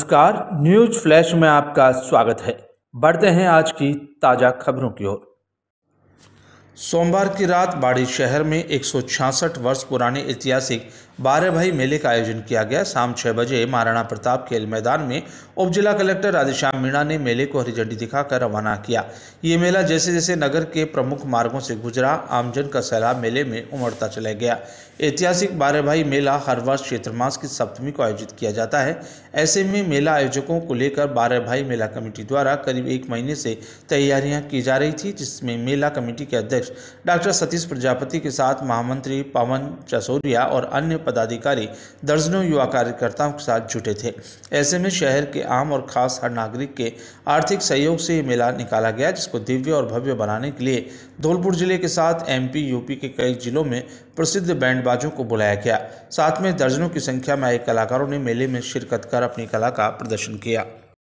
नमस्कार news flash में आपका स्वागत है बढ़ते हैं आज की ताज़ा खबरों की ओर सोमवार की रात बाड़ी शहर में एक वर्ष पुराने ऐतिहासिक बारह भाई मेले का आयोजन किया गया शाम छह बजे महाराणा प्रताप खेल मैदान में उप जिला कलेक्टर राधेश्याम मीणा ने मेले को हरी झंडी दिखाकर रवाना किया ये मेला जैसे जैसे नगर के प्रमुख मार्गों से गुजरा आमजन का सैलाब मेले में उमड़ता चला गया ऐतिहासिक बारह भाई मेला हर वर्ष क्षेत्र मास की सप्तमी को आयोजित किया जाता है ऐसे में मेला आयोजकों को लेकर बारह भाई मेला कमेटी द्वारा करीब एक महीने से तैयारियां की जा रही थी जिसमें मेला कमेटी के अध्यक्ष डॉक्टर सतीश प्रजापति के साथ महामंत्री पवन चसोरिया और अन्य पदाधिकारी दर्जनों युवा कार्यकर्ताओं के साथ जुटे थे ऐसे में शहर के आम और खास हर नागरिक के आर्थिक सहयोग से ये मेला निकाला गया जिसको दिव्य और भव्य बनाने के लिए धौलपुर जिले के साथ एमपी यूपी के कई जिलों में प्रसिद्ध बैंडबाजों को बुलाया गया साथ में दर्जनों की संख्या में आए कलाकारों ने मेले में शिरकत कर अपनी कला का प्रदर्शन किया